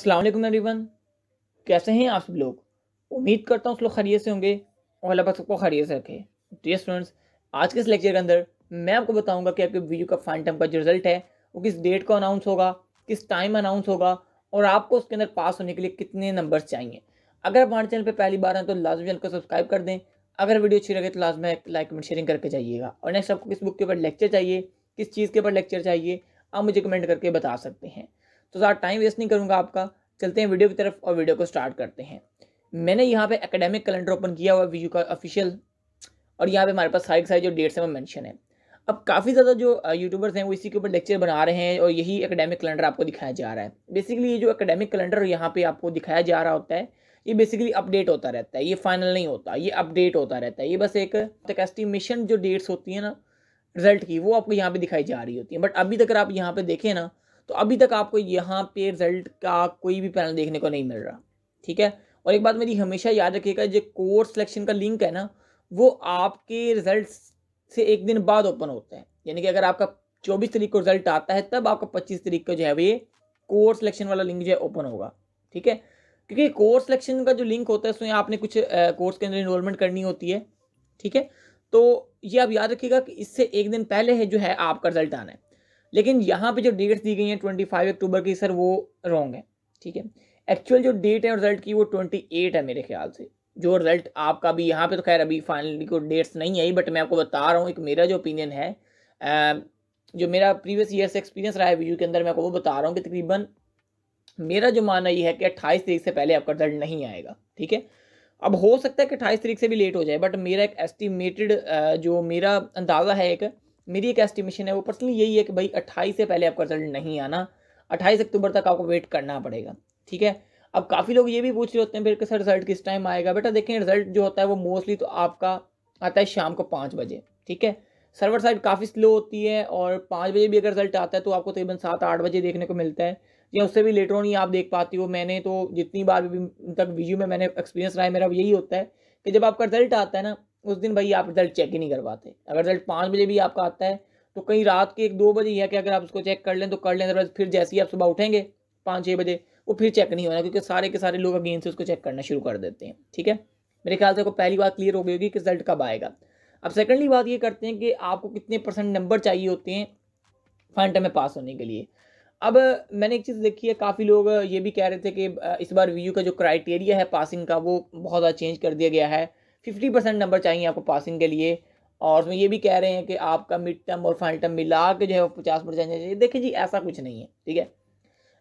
Aslam everyone कैसे हैं आप सब लोग उम्मीद करता हूँ उस लोग खरीद से होंगे और अल्लाह सबको खरीद से रखे तो ये स्टूडेंट्स आज के इस लेक्चर के अंदर मैं आपको बताऊंगा कि आपके वीडियो का फाइन टर्म का जो रिजल्ट है वो किस डेट को अनाउंस होगा किस टाइम अनाउंस होगा और आपको उसके अंदर पास होने के लिए कितने नंबर्स चाहिए अगर आप हमारे चैनल पर पहली बार हैं तो लाजम चैनल को सब्सक्राइब कर दें अगर वीडियो अच्छी लगे तो लाजमी लाइक कमेंट शेयरिंग करके जाइएगा और नेक्स्ट आपको किस बुक के ऊपर लेक्चर चाहिए किस चीज़ के ऊपर लेक्चर चाहिए आप मुझे कमेंट करके बता सकते हैं तो ज़्यादा टाइम वेस्ट नहीं करूँगा आपका चलते हैं वीडियो की तरफ और वीडियो को स्टार्ट करते हैं मैंने यहाँ पे एकेडमिक कैलेंडर ओपन किया हुआ वी का ऑफिशियल और यहाँ पे हमारे पास सारी सारी जो डेट्स हैं वो मेंशन है अब काफ़ी ज़्यादा जो यूट्यूबर्स हैं वो इसी के ऊपर लेक्चर बना रहे हैं और यही एकेडमिक कैलेंडर आपको दिखाया जा रहा है बेसिकली ये जो एकेडमिक कैलेंडर यहाँ पे आपको दिखाया जा रहा होता है ये बेसिकली अपडेट होता रहता है ये फाइनल नहीं होता ये अपडेट होता रहता है ये बस एक तक एस्टिमेशन जो डेट्स होती है ना रिजल्ट की वो आपको यहाँ पे दिखाई जा रही होती है बट अभी तक आप यहाँ पर देखें ना तो अभी तक आपको यहाँ पे रिजल्ट का कोई भी पैनल देखने को नहीं मिल रहा ठीक है और एक बात मेरी हमेशा याद रखिएगा जो कोर्स सिलेक्शन का लिंक है ना वो आपके रिजल्ट से एक दिन बाद ओपन होता है यानी कि अगर आपका चौबीस तरीक को रिजल्ट आता है तब आपका पच्चीस तरीक को जो है वो ये कोर्स सिलेक्शन वाला लिंक जो है ओपन होगा ठीक है क्योंकि कोर्स सिलेक्शन का जो लिंक होता है उसमें आपने कुछ कोर्स के अंदर इनरोलमेंट करनी होती है ठीक है तो ये आप याद रखिएगा कि इससे एक दिन पहले है जो है आपका रिजल्ट आना है लेकिन यहाँ पे जो डेट्स दी गई हैं ट्वेंटी फाइव अक्टूबर की सर वो रॉन्ग है ठीक है एक्चुअल जो डेट है रिजल्ट की वो ट्वेंटी एट है मेरे ख्याल से जो रिजल्ट आपका भी यहाँ पे तो खैर अभी फाइनली को डेट्स नहीं आई बट मैं आपको बता रहा हूँ एक मेरा जो ओपिनियन है जो मेरा प्रीवियस ईयर से एक्सपीरियंस रहा है वीडियो के अंदर मैं आपको वो बता रहा हूँ कि तकरीबन मेरा जो मानना ये है कि अट्ठाईस तरीक से पहले आपका रिजल्ट नहीं आएगा ठीक है अब हो सकता है कि अट्ठाईस तरीक से भी लेट हो जाए बट मेरा एक एस्टिमेटेड जो मेरा अंदाज़ा है एक मेरी एक एस्टिमेशन है वो पर्सनली यही है कि भाई अट्ठाईस से पहले आपका रिजल्ट नहीं आना अट्ठाईस अक्टूबर तक आपको वेट करना पड़ेगा ठीक है अब काफ़ी लोग ये भी पूछ रहे होते हैं फिर कि सर रिजल्ट किस टाइम आएगा बेटा देखें रिजल्ट जो होता है वो मोस्टली तो आपका आता है शाम को पाँच बजे ठीक है सर्वर साइड काफ़ी स्लो होती है और पाँच बजे भी अगर रिजल्ट आता है तो आपको तकरीबन सात आठ बजे देखने को मिलता है या उससे भी लेटर ऑन ही आप देख पाती हो मैंने तो जितनी बार भी तक वीडियो में मैंने एक्सपीरियंस रहा है मेरा यही होता है कि जब आपका रिजल्ट आता है ना उस दिन भाई आप रिजल्ट चेक ही नहीं करवाते अगर रिजल्ट पाँच बजे भी आपका आता है तो कहीं रात के एक दो बजे या कि अगर आप उसको चेक कर लें तो कर लें अदरवाइज फिर जैसे ही आप सुबह उठेंगे पाँच छः बजे वो फिर चेक नहीं होना क्योंकि सारे के सारे लोग अगेन से उसको चेक करना शुरू कर देते हैं ठीक है मेरे ख्याल से आपको पहली बात क्लियर हो गई होगी कि रिजल्ट कब आएगा अब सेकेंडली बात ये करते हैं कि आपको कितने परसेंट नंबर चाहिए होते हैं फाइनल में पास होने के लिए अब मैंने एक चीज़ देखी है काफ़ी लोग ये भी कह रहे थे कि इस बार वी का जो क्राइटेरिया है पासिंग का वो बहुत ज़्यादा चेंज कर दिया गया है फिफ्टी परसेंट नंबर चाहिए आपको पासिंग के लिए और उसमें ये भी कह रहे हैं कि आपका मिड टर्म और फाइनल टर्म मिला के जो है वो पचास परसेंट चाहिए देखिए जी ऐसा कुछ नहीं है ठीक है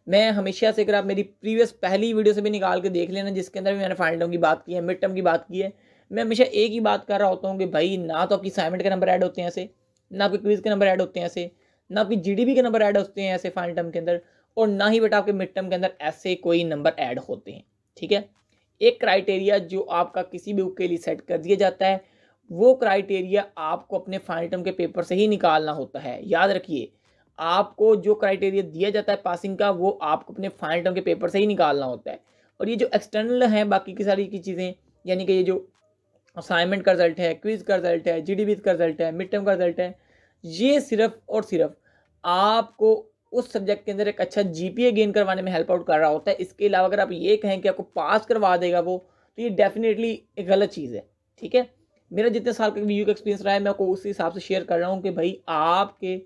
मैं हमेशा से अगर आप मेरी प्रीवियस पहली वीडियो से भी निकाल के देख लेना जिसके अंदर भी मैंने फाइनल टर्म की बात की है मिड टर्म की बात की है मैं हमेशा एक ही बात कर रहा होता हूँ कि भाई ना तो आपकी असाइनमेंट के नंबर ऐड होते हैं ऐसे ना आपके क्विज़ के नंबर ऐड होते हैं ऐसे ना आपकी बी के नंबर ऐड होते हैं ऐसे फाइनल टर्म के अंदर और ना ही बेटा आपके मिड टर्म के अंदर ऐसे कोई नंबर ऐड होते हैं ठीक है एक क्राइटेरिया जो आपका किसी भी बुक के लिए सेट कर दिया जाता है वो क्राइटेरिया आपको अपने फाइनल टर्म के पेपर से ही निकालना होता है याद रखिए आपको जो क्राइटेरिया दिया जाता है पासिंग का वो आपको अपने फाइनल टर्म के पेपर से ही निकालना होता है और ये जो एक्सटर्नल है बाकी की सारी की चीज़ें यानी कि ये जो असाइनमेंट का रिजल्ट है क्विज का रिजल्ट है जी का रिजल्ट है मिड टर्म का रिजल्ट है ये सिर्फ और सिर्फ आपको उस सब्जेक्ट के अंदर एक अच्छा जीपीए गेन करवाने में हेल्प आउट कर रहा होता है इसके अलावा अगर आप ये कहें कि आपको पास करवा देगा वो तो ये डेफिनेटली एक गलत चीज़ है ठीक है मेरा जितने साल का यू का एक्सपीरियंस रहा है मैं आपको उस हिसाब से शेयर कर रहा हूँ कि भाई आपके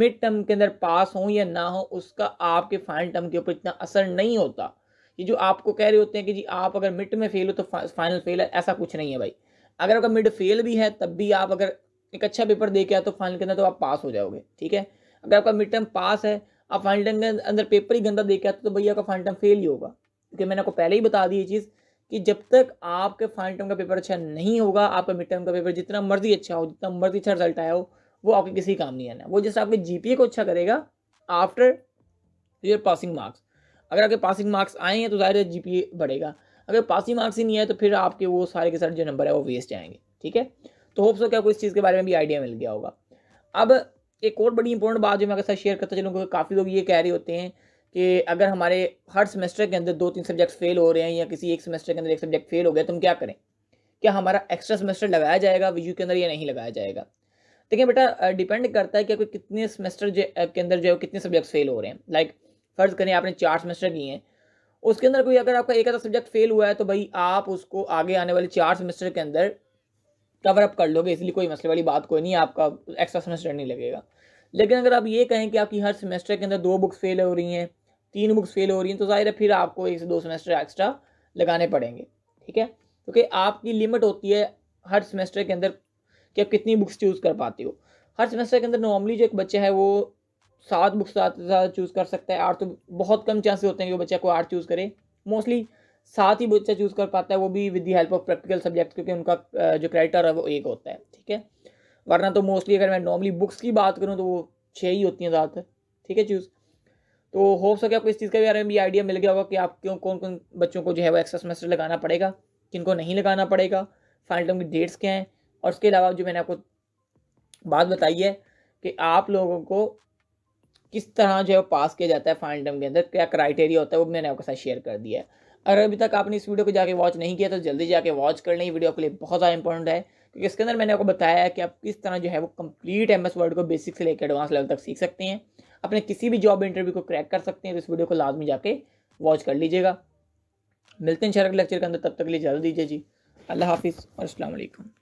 मिड टर्म के अंदर पास हों या ना हो उसका आपके फाइनल टर्म के ऊपर इतना असर नहीं होता ये जो आपको कह रहे होते हैं कि जी आप अगर मिड में फेल हो तो फाइनल फेल है ऐसा कुछ नहीं है भाई अगर आपका मिड फेल भी है तब भी आप अगर एक अच्छा पेपर दे के आए तो फाइनल के अंदर तो आप पास हो जाओगे ठीक है अगर आपका मिड टर्म पास है आप फाइनल टर्म के अंदर पेपर ही गंदा देखा आते तो भैया आपका फाइनल टर्म फेल ही होगा क्योंकि मैंने आपको पहले ही बता दी ये चीज़ कि जब तक आपके फाइनल टर्म का पेपर अच्छा नहीं होगा आपका मिड टर्म का पेपर जितना मर्जी अच्छा हो जितना मर्जी अच्छा रिजल्ट आया हो वो आपके किसी काम नहीं आना वो जैसे आपके जीपीए को अच्छा करेगा आफ्टर योर पासिंग मार्क्स अगर आपके पासिंग मार्क्स आए हैं तो जाहिर है जी बढ़ेगा अगर पासिंग मार्क्स ही नहीं आए तो फिर आपके वो सारे के सारे जो नंबर है वो वेस्ट जाएंगे ठीक है तो होप्स हो क्या आपको इस चीज़ के बारे में भी आइडिया मिल गया होगा अब एक और बड़ी इंपॉर्टेंट बात जो मैं आपके साथ शेयर करता चलूँ क्योंकि काफ़ी लोग ये कह रहे होते हैं कि अगर हमारे हर सेमेस्टर के अंदर दो तीन सब्जेक्ट फेल हो रहे हैं या किसी एक सेमेस्टर के अंदर एक सब्जेक्ट फेल हो गया तो हम क्या करें क्या हमारा एक्स्ट्रा सेमेस्टर लगाया जाएगा वी के अंदर या नहीं लगाया जाएगा देखिए बेटा डिपेंड करता है कि कोई कितने सेमेस्टर के अंदर जो है कितने सब्जेक्ट फेल हो रहे हैं लाइक फ़र्ज़ करें आपने चार सेमेस्टर किए हैं उसके अंदर कोई अगर आपका एक आधा सब्जेक्ट फेल हुआ है तो भाई आप उसको आगे आने वाले चार सेमेस्टर के अंदर कवर अप कर लोगे इसलिए कोई मसले वाली बात कोई नहीं आपका एक्स्ट्रा सेमेस्टर नहीं लगेगा लेकिन अगर आप ये कहें कि आपकी हर सेमेस्टर के अंदर दो बुक्स फेल हो रही हैं तीन बुक्स फेल हो रही हैं तो ज़ाहिर है फिर आपको एक से दो सेमेस्टर एक्स्ट्रा लगाने पड़ेंगे ठीक है क्योंकि आपकी लिमिट होती है हर सेमेस्टर के अंदर कि आप कितनी बुक्स चूज़ कर पाते हो हर सेमेस्टर के अंदर नॉर्मली जो एक बच्चा है वो सात बुक्स ज़्यादा से ज़्यादा चूज़ कर सकता है आठ तो बहुत कम चांसेस होते हैं कि वो बच्चा को आठ चूज़ करे मोस्टली सात ही बच्चा चूज़ कर पाता है वो भी with the help of practical subject क्योंकि उनका जो क्रेडिटर है वो एक होता है ठीक है वरना तो मोस्टली अगर मैं नॉर्मली बुक्स की बात करूँ तो वो छः ही होती हैं ज़्यादातर ठीक है चूज़ तो हो सके आपको इस चीज़ के बारे में भी आइडिया मिल गया होगा कि आप क्यों कौन कौन बच्चों को जो है वो एक्स्ट्रा सेमेस्टर लगाना पड़ेगा किनको नहीं लगाना पड़ेगा फाइनल टर्म की डेट्स क्या हैं और उसके अलावा जो मैंने आपको बात बताई है कि आप लोगों को किस तरह जो है पास किया जाता है फाइनल टर्म के अंदर क्या क्राइटेरिया होता है वो मैंने आपके साथ शेयर कर दिया है अगर अभी तक आपने इस वीडियो को जाके वॉच नहीं किया तो जल्दी जाके वॉच कर लें वीडियो आपके लिए बहुत ज़्यादा इंपॉर्टेंट है क्योंकि इसके अंदर मैंने आपको बताया कि आप किस तरह जो है वो कंप्लीट एम एस वर्ड को बेसिक से लेकर एडवांस लेवल तक सीख सकते हैं अपने किसी भी जॉब इंटरव्यू को क्रैक कर सकते हैं तो इस वीडियो को लाजमी जाके वॉच कर लीजिएगा मिलते हैं शरक लेक्चर के अंदर तब तक के लिए जल्द दीजिए जी अल्लाह हाफिज़ और अल्लाम